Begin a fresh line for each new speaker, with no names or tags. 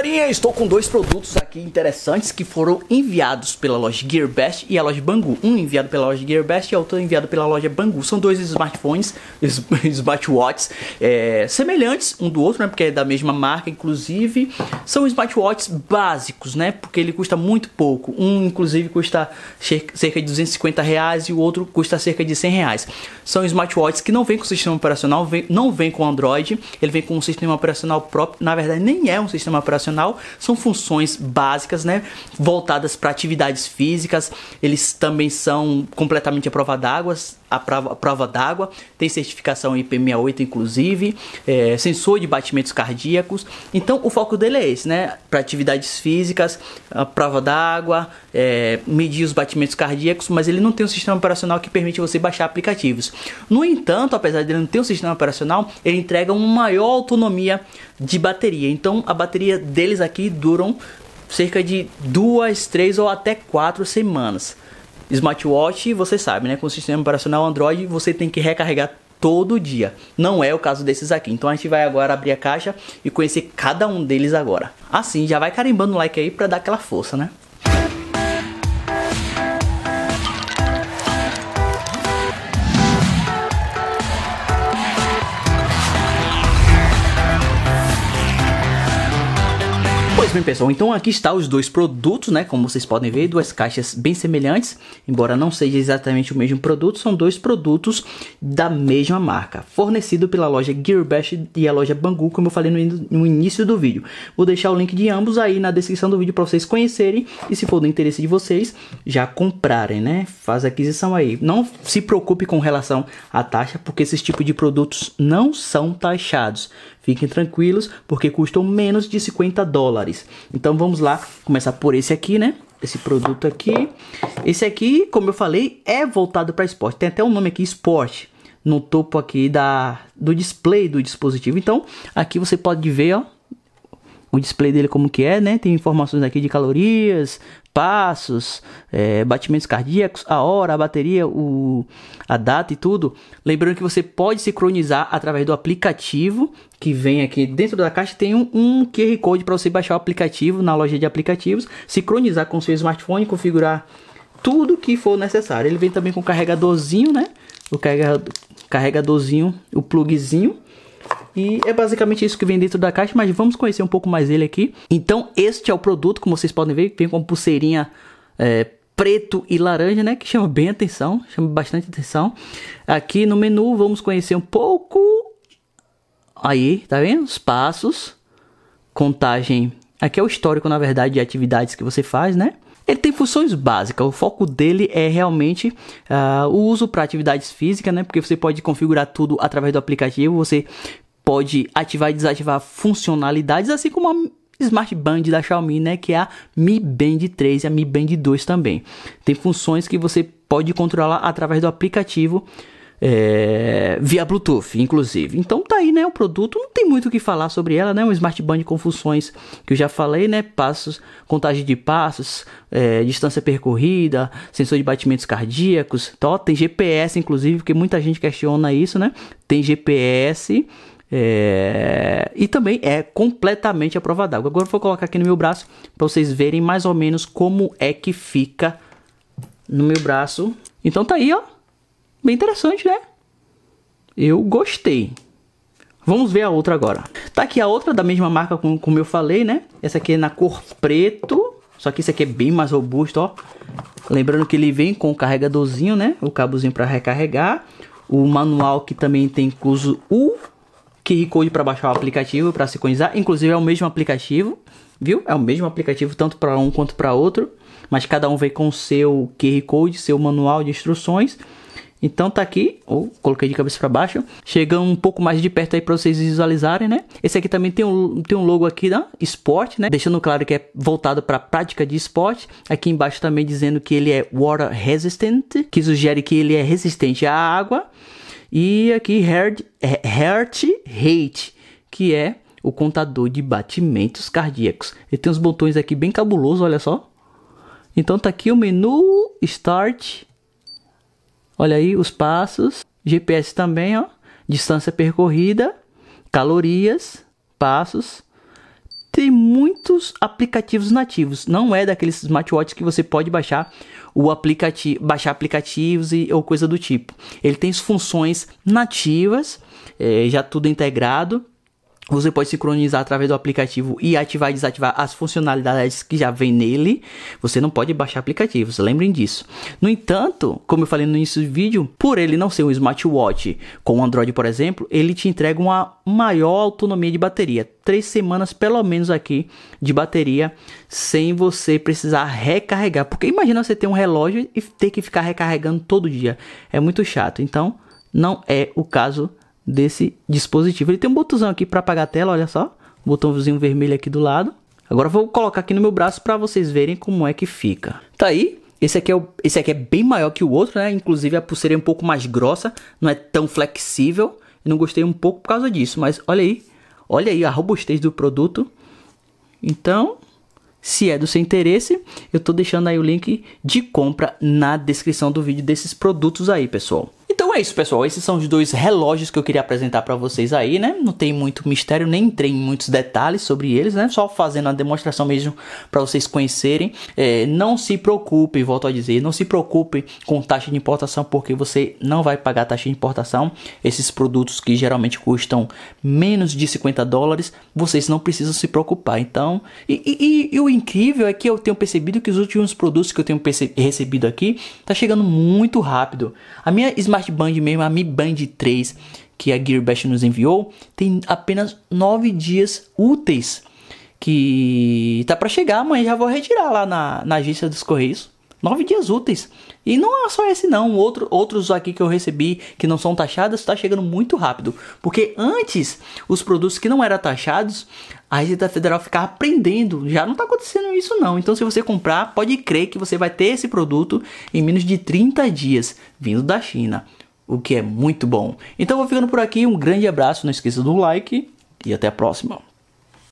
galerinha, estou com dois produtos aqui interessantes que foram enviados pela loja GearBest e a loja Bangu. Um enviado pela loja GearBest e outro enviado pela loja Bangu. São dois smartphones, smartwatches é, semelhantes um do outro, né? Porque é da mesma marca, inclusive. São smartwatches básicos, né? Porque ele custa muito pouco. Um, inclusive, custa cerca de 250 reais e o outro custa cerca de 100 reais. São smartwatches que não vem com sistema operacional, vem, não vem com Android. Ele vem com um sistema operacional próprio. Na verdade, nem é um sistema operacional são funções básicas, né, voltadas para atividades físicas. Eles também são completamente à prova d'água, a prova, prova d'água, tem certificação IP68 inclusive, é, sensor de batimentos cardíacos. Então o foco dele é esse, né? Para atividades físicas, a prova d'água, é, medir os batimentos cardíacos, mas ele não tem um sistema operacional que permite você baixar aplicativos. No entanto, apesar dele de não ter um sistema operacional, ele entrega uma maior autonomia de bateria. Então a bateria deles aqui duram cerca de duas, três ou até quatro semanas smartwatch, você sabe, né? Com o sistema operacional Android, você tem que recarregar todo dia. Não é o caso desses aqui. Então a gente vai agora abrir a caixa e conhecer cada um deles agora. Assim, já vai carimbando o like aí para dar aquela força, né? isso bem, pessoal. Então aqui está os dois produtos, né? Como vocês podem ver, duas caixas bem semelhantes, embora não seja exatamente o mesmo produto, são dois produtos da mesma marca, fornecido pela loja Gearbest e a loja Bangu, como eu falei no, no início do vídeo. Vou deixar o link de ambos aí na descrição do vídeo para vocês conhecerem e se for do interesse de vocês, já comprarem, né? Faz a aquisição aí. Não se preocupe com relação à taxa, porque esses tipos de produtos não são taxados. Fiquem tranquilos, porque custam menos de 50 dólares. Então vamos lá, começar por esse aqui, né? Esse produto aqui. Esse aqui, como eu falei, é voltado para esporte. Tem até um nome aqui, esporte, no topo aqui da, do display do dispositivo. Então aqui você pode ver, ó, o display dele como que é, né? Tem informações aqui de calorias, passos, é, batimentos cardíacos, a hora, a bateria, o, a data e tudo. Lembrando que você pode sincronizar através do aplicativo que vem aqui dentro da caixa. Tem um, um QR Code para você baixar o aplicativo na loja de aplicativos, sincronizar com o seu smartphone, configurar tudo que for necessário. Ele vem também com carregadorzinho, né? O carregadorzinho, o plugzinho e é basicamente isso que vem dentro da caixa, mas vamos conhecer um pouco mais ele aqui. Então, este é o produto, como vocês podem ver, vem com pulseirinha é, preto e laranja, né? Que chama bem atenção, chama bastante atenção. Aqui no menu vamos conhecer um pouco. Aí, tá vendo? Os passos, contagem. Aqui é o histórico, na verdade, de atividades que você faz, né? Ele tem funções básicas. O foco dele é realmente uh, o uso para atividades físicas, né? Porque você pode configurar tudo através do aplicativo. Você pode ativar e desativar funcionalidades, assim como a Smart Band da Xiaomi, né, que é a Mi Band 3 e a Mi Band 2 também. Tem funções que você pode controlar através do aplicativo é, via Bluetooth, inclusive. Então tá aí, né, o produto, não tem muito o que falar sobre ela, né, um Smart Band com funções que eu já falei, né, passos, contagem de passos, é, distância percorrida, sensor de batimentos cardíacos, tó, então, tem GPS, inclusive, porque muita gente questiona isso, né, tem GPS, é... E também é completamente a prova d'água. Agora eu vou colocar aqui no meu braço para vocês verem mais ou menos como é que fica no meu braço. Então tá aí, ó. Bem interessante, né? Eu gostei. Vamos ver a outra agora. Tá aqui a outra da mesma marca como, como eu falei, né? Essa aqui é na cor preto. Só que esse aqui é bem mais robusto, ó. Lembrando que ele vem com o carregadorzinho, né? O cabozinho para recarregar. O manual que também tem incluso o QR Code para baixar o aplicativo, para sincronizar. Inclusive é o mesmo aplicativo, viu? É o mesmo aplicativo tanto para um quanto para outro, mas cada um vem com o seu QR Code, seu manual de instruções. Então tá aqui, ou coloquei de cabeça para baixo, chegando um pouco mais de perto aí para vocês visualizarem, né? Esse aqui também tem um, tem um logo aqui da né? esporte, né? Deixando claro que é voltado para prática de esporte. Aqui embaixo também dizendo que ele é water resistant, que sugere que ele é resistente à água. E aqui Heart, Heart Rate, que é o contador de batimentos cardíacos. E tem uns botões aqui bem cabuloso, olha só. Então tá aqui o menu Start. Olha aí os passos, GPS também, ó, distância percorrida, calorias, passos, tem muitos aplicativos nativos. Não é daqueles smartwatches que você pode baixar o aplicativo, baixar aplicativos e, ou coisa do tipo. Ele tem funções nativas, é, já tudo integrado você pode sincronizar através do aplicativo e ativar e desativar as funcionalidades que já vem nele. Você não pode baixar aplicativos, lembrem disso. No entanto, como eu falei no início do vídeo, por ele não ser um smartwatch com Android, por exemplo, ele te entrega uma maior autonomia de bateria. Três semanas, pelo menos aqui, de bateria, sem você precisar recarregar. Porque imagina você ter um relógio e ter que ficar recarregando todo dia. É muito chato. Então, não é o caso desse dispositivo. Ele tem um botãozão aqui para apagar a tela, olha só, um botãozinho vermelho aqui do lado. Agora vou colocar aqui no meu braço para vocês verem como é que fica. Tá aí, esse aqui, é o, esse aqui é bem maior que o outro, né? Inclusive a pulseira é um pouco mais grossa, não é tão flexível. não gostei um pouco por causa disso, mas olha aí. Olha aí a robustez do produto. Então, se é do seu interesse, eu estou deixando aí o link de compra na descrição do vídeo desses produtos aí, pessoal. Então é isso, pessoal. Esses são os dois relógios que eu queria apresentar para vocês aí, né? Não tem muito mistério, nem entrei em muitos detalhes sobre eles, né? Só fazendo a demonstração mesmo para vocês conhecerem. É, não se preocupe, volto a dizer, não se preocupe com taxa de importação, porque você não vai pagar taxa de importação. Esses produtos que geralmente custam menos de 50 dólares, vocês não precisam se preocupar. Então, e, e, e o incrível é que eu tenho percebido que os últimos produtos que eu tenho recebido aqui tá chegando muito rápido. A minha Smart Band mesmo, a Mi Band 3 que a Gearbest nos enviou, tem apenas 9 dias úteis que tá para chegar, mas já vou retirar lá na, na agência dos Correios. Nove dias úteis. E não é só esse não, Outro, outros aqui que eu recebi que não são taxados, está chegando muito rápido. Porque antes, os produtos que não eram taxados, a Receita Federal ficava aprendendo. Já não está acontecendo isso não. Então se você comprar, pode crer que você vai ter esse produto em menos de 30 dias, vindo da China o que é muito bom. Então vou ficando por aqui, um grande abraço, não esqueça do like e até a próxima.